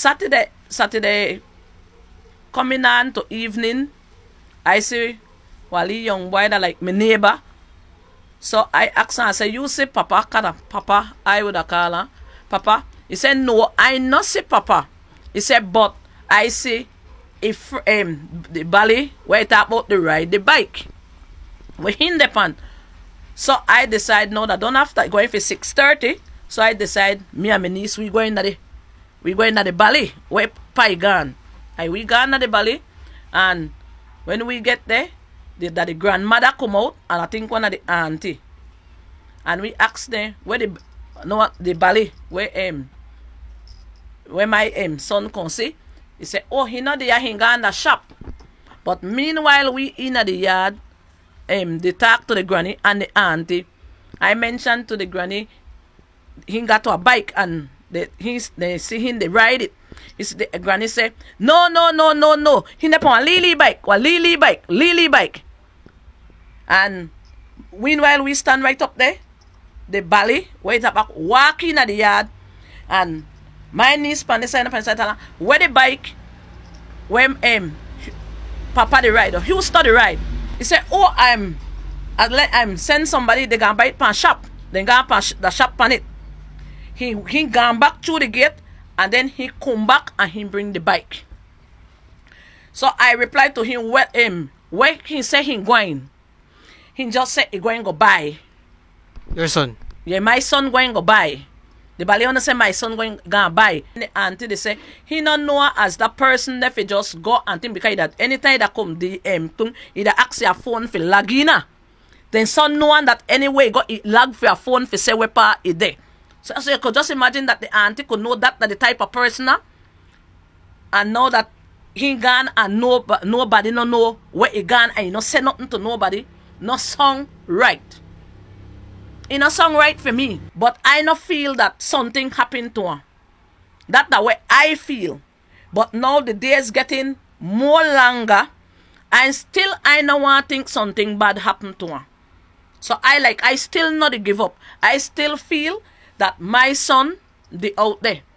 Saturday, Saturday, coming on to evening, I see Wally young boy that like my neighbor. So I ask her, I say, you say Papa, can Papa, I would call her, Papa. He said, no, I not say Papa. He said, but I say, if um, the Bali where it about the ride the bike, we the pan. So I decide, no, that don't have to go in for 6.30. So I decide, me and my niece, we going to the we going to the valley where Pi gone. And we gone to the valley. And when we get there, the, that the grandmother come out and I think one of the auntie. And we ask them where the no the ballet where um where my um son can see. He said, Oh, he not there, he gone the shop. But meanwhile we in at the yard, um they talk to the granny and the auntie. I mentioned to the granny he got to a bike and they, he's, they see him, they ride it. It's the, granny said, no, no, no, no, no. He upon a lily bike, a lily bike, lily bike. And meanwhile, we stand right up there. The bally, where it's about walking at the yard. And my niece, Pandesa, and Pandesa, where the bike, when um, Papa the ride, or he will start the ride. He said, oh, I'm, I'll let, I'm send somebody, they can buy it pan shop. They can pan the shop pan it. He he gone back through the gate and then he come back and he bring the bike. So I replied to him, "Where him, um, where he say he going. He just say he going go buy. Your son? Yeah, my son going go buy. The Baleona say my son going gonna buy. And the auntie they say he not know as that person that he just go and think because that anytime that come the um thing, he that ask your phone for lagina. Ah. Then son one that anyway go lag for your phone for say wepa it there. So, so you could just imagine that the auntie could know that, that the type of person and know that he gone and no, nobody no know where he gone and he not say nothing to nobody. No song right. He a song right for me. But I no feel that something happened to her. That the way I feel. But now the day is getting more longer and still I no want think something bad happened to her. So I like I still not give up. I still feel that my son, the out there,